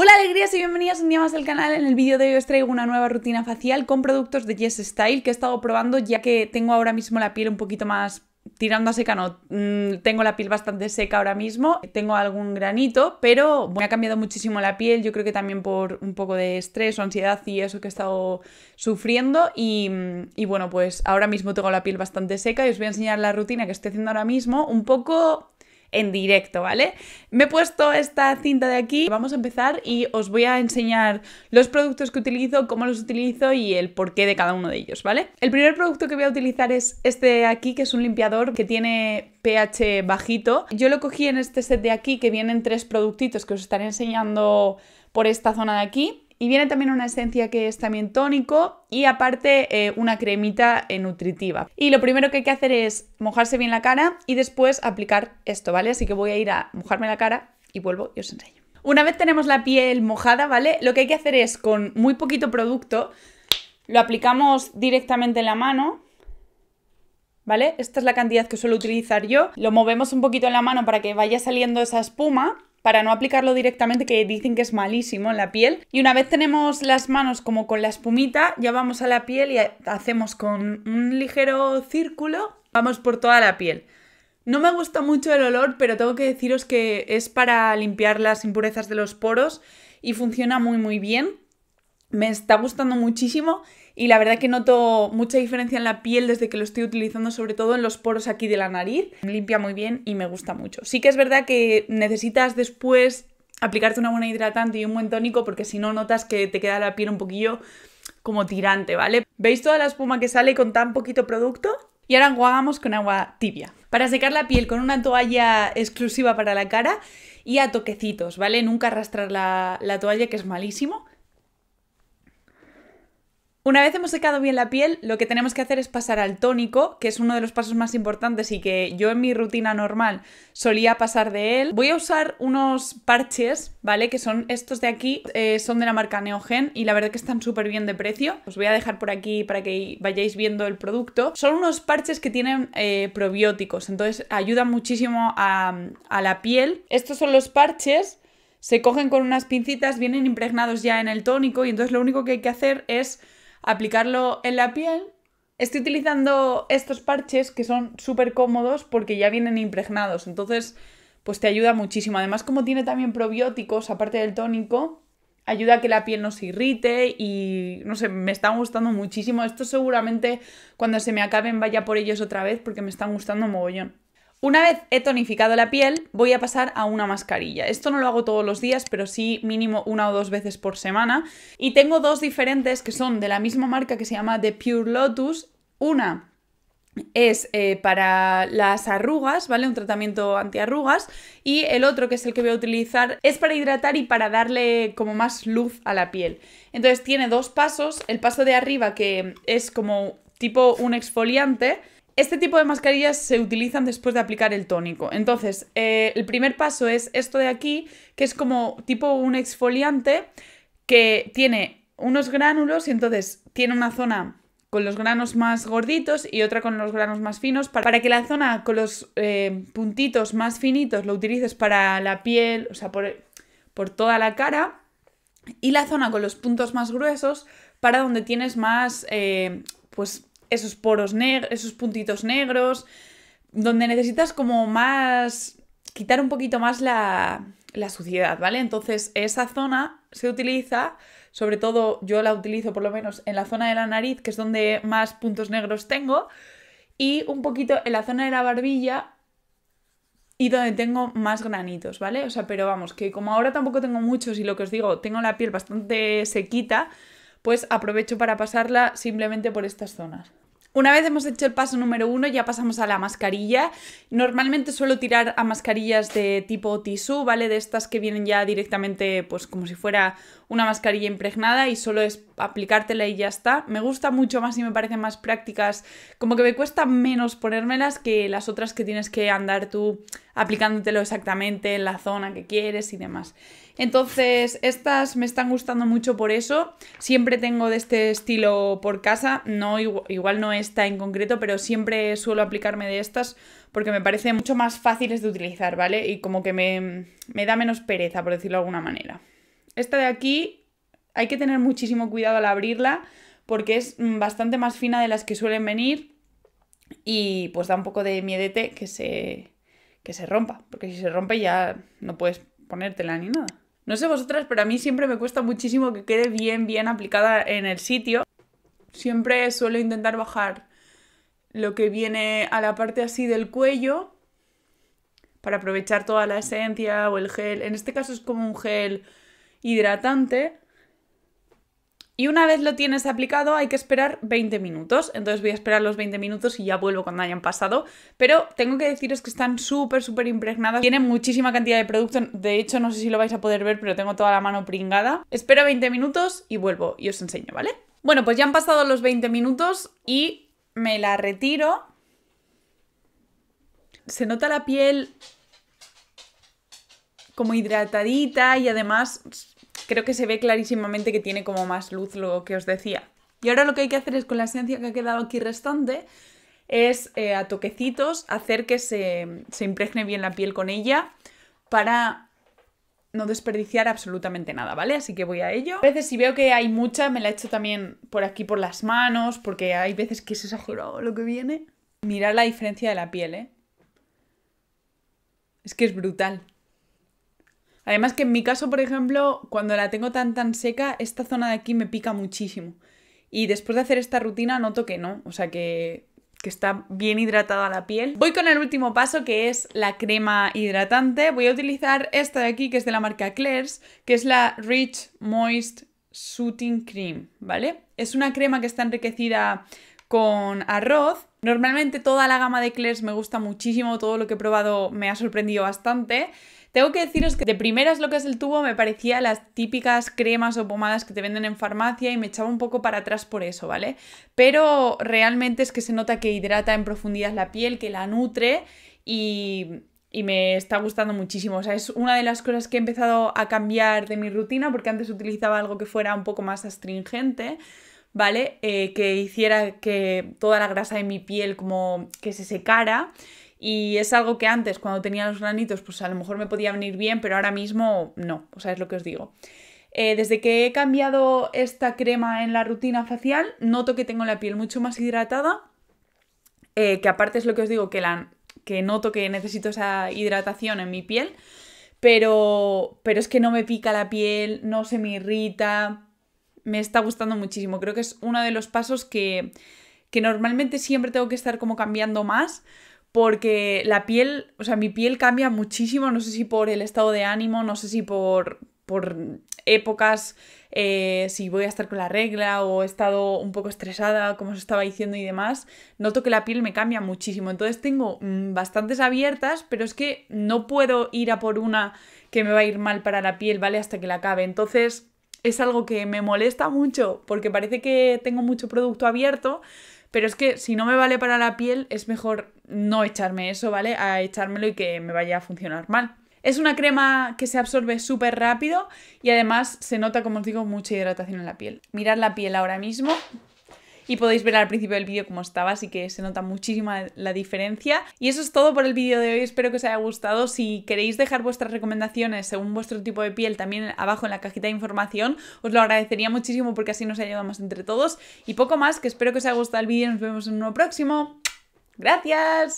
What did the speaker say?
Hola alegrías y bienvenidas un día más al canal. En el vídeo de hoy os traigo una nueva rutina facial con productos de Yes Style que he estado probando ya que tengo ahora mismo la piel un poquito más tirando a seca, no, mm, tengo la piel bastante seca ahora mismo, tengo algún granito, pero me ha cambiado muchísimo la piel, yo creo que también por un poco de estrés o ansiedad y eso que he estado sufriendo y bueno, pues ahora mismo tengo la piel bastante seca y os voy a enseñar la rutina que estoy haciendo ahora mismo, un poco en directo, ¿vale? Me he puesto esta cinta de aquí, vamos a empezar y os voy a enseñar los productos que utilizo, cómo los utilizo y el porqué de cada uno de ellos, ¿vale? El primer producto que voy a utilizar es este de aquí, que es un limpiador que tiene pH bajito. Yo lo cogí en este set de aquí, que vienen tres productitos que os estaré enseñando por esta zona de aquí. Y viene también una esencia que es también tónico y aparte eh, una cremita eh, nutritiva. Y lo primero que hay que hacer es mojarse bien la cara y después aplicar esto, ¿vale? Así que voy a ir a mojarme la cara y vuelvo y os enseño. Una vez tenemos la piel mojada, ¿vale? Lo que hay que hacer es con muy poquito producto, lo aplicamos directamente en la mano, ¿vale? Esta es la cantidad que suelo utilizar yo. Lo movemos un poquito en la mano para que vaya saliendo esa espuma para no aplicarlo directamente que dicen que es malísimo en la piel. Y una vez tenemos las manos como con la espumita, ya vamos a la piel y hacemos con un ligero círculo, vamos por toda la piel. No me gusta mucho el olor, pero tengo que deciros que es para limpiar las impurezas de los poros y funciona muy muy bien. Me está gustando muchísimo y la verdad que noto mucha diferencia en la piel desde que lo estoy utilizando, sobre todo en los poros aquí de la nariz. Limpia muy bien y me gusta mucho. Sí que es verdad que necesitas después aplicarte una buena hidratante y un buen tónico porque si no notas que te queda la piel un poquillo como tirante, ¿vale? ¿Veis toda la espuma que sale con tan poquito producto? Y ahora enjuagamos con agua tibia. Para secar la piel con una toalla exclusiva para la cara y a toquecitos, ¿vale? Nunca arrastrar la toalla que es malísimo. Una vez hemos secado bien la piel, lo que tenemos que hacer es pasar al tónico, que es uno de los pasos más importantes y que yo en mi rutina normal solía pasar de él. Voy a usar unos parches, ¿vale? Que son estos de aquí, eh, son de la marca Neogen y la verdad que están súper bien de precio. Os voy a dejar por aquí para que vayáis viendo el producto. Son unos parches que tienen eh, probióticos, entonces ayudan muchísimo a, a la piel. Estos son los parches se cogen con unas pincitas, vienen impregnados ya en el tónico y entonces lo único que hay que hacer es aplicarlo en la piel. Estoy utilizando estos parches que son súper cómodos porque ya vienen impregnados, entonces pues te ayuda muchísimo. Además como tiene también probióticos, aparte del tónico, ayuda a que la piel no se irrite y no sé, me están gustando muchísimo. Esto seguramente cuando se me acaben vaya por ellos otra vez porque me están gustando mogollón. Una vez he tonificado la piel, voy a pasar a una mascarilla. Esto no lo hago todos los días, pero sí mínimo una o dos veces por semana. Y tengo dos diferentes que son de la misma marca que se llama The Pure Lotus. Una es eh, para las arrugas, ¿vale? Un tratamiento antiarrugas. Y el otro, que es el que voy a utilizar, es para hidratar y para darle como más luz a la piel. Entonces tiene dos pasos. El paso de arriba, que es como tipo un exfoliante este tipo de mascarillas se utilizan después de aplicar el tónico. Entonces, eh, el primer paso es esto de aquí, que es como tipo un exfoliante que tiene unos gránulos y entonces tiene una zona con los granos más gorditos y otra con los granos más finos para, que la zona con los eh, puntitos más finitos lo utilices para la piel, o sea, por, por toda la cara y la zona con los puntos más gruesos para donde tienes más, eh, pues esos poros negros, esos puntitos negros, donde necesitas como más, quitar un poquito más la, la suciedad, ¿vale? Entonces esa zona se utiliza, sobre todo yo la utilizo por lo menos en la zona de la nariz, que es donde más puntos negros tengo, y un poquito en la zona de la barbilla y donde tengo más granitos, ¿vale? O sea, pero vamos, que como ahora tampoco tengo muchos y lo que os digo, tengo la piel bastante sequita, pues aprovecho para pasarla simplemente por estas zonas. Una vez hemos hecho el paso número uno, ya pasamos a la mascarilla. Normalmente suelo tirar a mascarillas de tipo tisú, ¿vale? De estas que vienen ya directamente, pues como si fuera una mascarilla impregnada y solo es aplicártela y ya está. Me gusta mucho más y me parecen más prácticas, como que me cuesta menos ponérmelas que las otras que tienes que andar tú aplicándotelo exactamente en la zona que quieres y demás. Entonces, estas me están gustando mucho por eso. Siempre tengo de este estilo por casa, no igual no está en concreto, pero siempre suelo aplicarme de estas porque me parecen mucho más fáciles de utilizar, ¿vale? Y como que me, me da menos pereza, por decirlo de alguna manera. Esta de aquí hay que tener muchísimo cuidado al abrirla porque es mm, bastante más fina de las que suelen venir y pues da un poco de miedete que se, que se rompa, porque si se rompe ya no puedes ponértela ni nada. No sé vosotras, pero a mí siempre me cuesta muchísimo que quede bien, bien aplicada en el sitio. Siempre suelo intentar bajar lo que viene a la parte así del cuello para aprovechar toda la esencia o el gel. En este caso es como un gel hidratante. Y una vez lo tienes aplicado hay que esperar 20 minutos. Entonces voy a esperar los 20 minutos y ya vuelvo cuando hayan pasado. Pero tengo que deciros que están súper, súper impregnadas. Tienen muchísima cantidad de producto. De hecho, no sé si lo vais a poder ver, pero tengo toda la mano pringada. Espero 20 minutos y vuelvo y os enseño, ¿vale? Bueno, pues ya han pasado los 20 minutos y me la retiro. Se nota la piel como hidratadita y además creo que se ve clarísimamente que tiene como más luz lo que os decía. Y ahora lo que hay que hacer es con la esencia que ha quedado aquí restante es eh, a toquecitos hacer que se, impregne bien la piel con ella para no desperdiciar absolutamente nada, ¿vale? Así que voy a ello. A veces si veo que hay mucha, me la echo también por aquí por las manos, porque hay veces que es exagerado lo que viene. Mirad la diferencia de la piel, ¿eh? Es que es brutal. Además que en mi caso, por ejemplo, cuando la tengo tan tan seca, esta zona de aquí me pica muchísimo. Y después de hacer esta rutina noto que no, o sea que, está bien hidratada la piel. Voy con el último paso que es la crema hidratante. Voy a utilizar esta de aquí que es de la marca Claire's, que es la Rich Moist Soothing Cream, ¿vale? Es una crema que está enriquecida con arroz. Normalmente toda la gama de Claire's me gusta muchísimo, todo lo que he probado me ha sorprendido bastante. Tengo que deciros que de primeras lo que es el tubo me parecía las típicas cremas o pomadas que te venden en farmacia y me echaba un poco para atrás por eso, ¿vale? Pero realmente es que se nota que hidrata en profundidad la piel, que la nutre y, me está gustando muchísimo. O sea, es una de las cosas que he empezado a cambiar de mi rutina porque antes utilizaba algo que fuera un poco más astringente, ¿vale? Eh, que hiciera que toda la grasa de mi piel como que se secara y es algo que antes, cuando tenía los granitos, pues a lo mejor me podía venir bien, pero ahora mismo no, o sea, es lo que os digo. Eh, desde que he cambiado esta crema en la rutina facial, noto que tengo la piel mucho más hidratada, eh, que aparte es lo que os digo, que, la, que noto que necesito esa hidratación en mi piel, pero, es que no me pica la piel, no se me irrita, me está gustando muchísimo. Creo que es uno de los pasos que, que normalmente siempre tengo que estar como cambiando más, porque la piel, o sea, mi piel cambia muchísimo, no sé si por el estado de ánimo, no sé si por, por épocas, eh, si voy a estar con la regla o he estado un poco estresada, como os estaba diciendo y demás, noto que la piel me cambia muchísimo. Entonces tengo mm, bastantes abiertas, pero es que no puedo ir a por una que me va a ir mal para la piel, ¿vale? Hasta que la acabe. Entonces es algo que me molesta mucho porque parece que tengo mucho producto abierto pero es que si no me vale para la piel, es mejor no echarme eso, ¿vale? A echármelo y que me vaya a funcionar mal. Es una crema que se absorbe súper rápido y además se nota, como os digo, mucha hidratación en la piel. Mirad la piel ahora mismo, y podéis ver al principio del vídeo cómo estaba, así que se nota muchísima la diferencia. Y eso es todo por el vídeo de hoy, espero que os haya gustado. Si queréis dejar vuestras recomendaciones según vuestro tipo de piel también abajo en la cajita de información, os lo agradecería muchísimo porque así nos ayudamos entre todos. Y poco más, que espero que os haya gustado el vídeo, nos vemos en uno próximo. ¡Gracias!